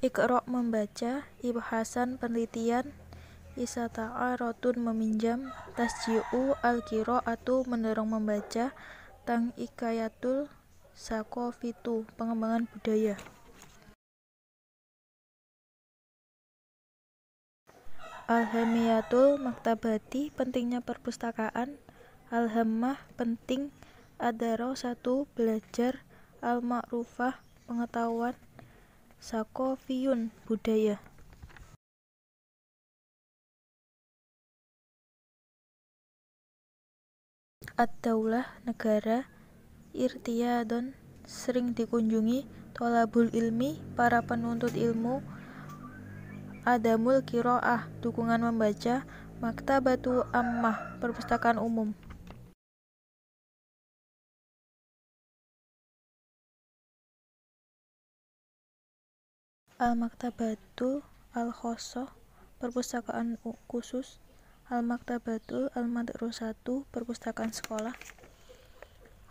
Ikrok membaca, Ibhasan penelitian, Isata'a rotun meminjam, Tasji'u al-kiro atau mendorong membaca, Tang ikayatul fitu, pengembangan budaya. Alhamiyatul maktabati pentingnya perpustakaan, Alhamah penting, Adaro satu belajar, Al-ma'rufah pengetahuan, Sakofiyun budaya Ad-daulah negara irtiyadon sering dikunjungi tolabul ilmi para penuntut ilmu adamul kiroah dukungan membaca maktabatu ammah perpustakaan umum Al-Maktabatul Al-Khosoh Perpustakaan khusus Al-Maktabatul Al-Madrasatu Perpustakaan sekolah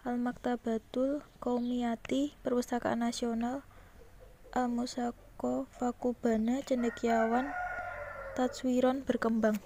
Al-Maktabatul Qaumiyati Perpustakaan nasional Al-Musako Fakubana Cendekiawan Tatswiron berkembang